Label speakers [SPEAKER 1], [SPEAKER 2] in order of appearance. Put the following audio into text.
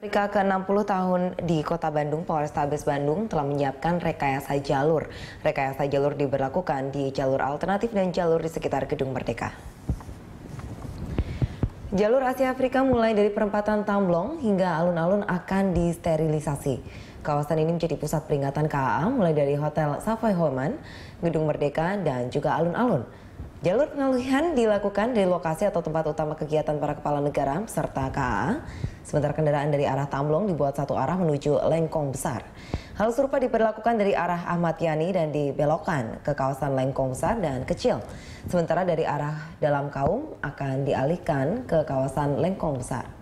[SPEAKER 1] Rika ke-60 tahun di Kota Bandung, Polrestabes Bandung telah menyiapkan rekayasa jalur. Rekayasa jalur diberlakukan di jalur alternatif dan jalur di sekitar Gedung Merdeka. Jalur Asia Afrika mulai dari perempatan Tamblong hingga alun-alun akan disterilisasi. Kawasan ini menjadi pusat peringatan KAA mulai dari Hotel Savoy Homan, Gedung Merdeka, dan juga alun-alun. Jalur pengalihan dilakukan di lokasi atau tempat utama kegiatan para kepala negara serta KA. Sementara kendaraan dari arah Tamlong dibuat satu arah menuju Lengkong Besar. Hal serupa diperlakukan dari arah Ahmad Yani dan dibelokkan ke kawasan Lengkong Besar dan Kecil. Sementara dari arah Dalam Kaum akan dialihkan ke kawasan Lengkong Besar.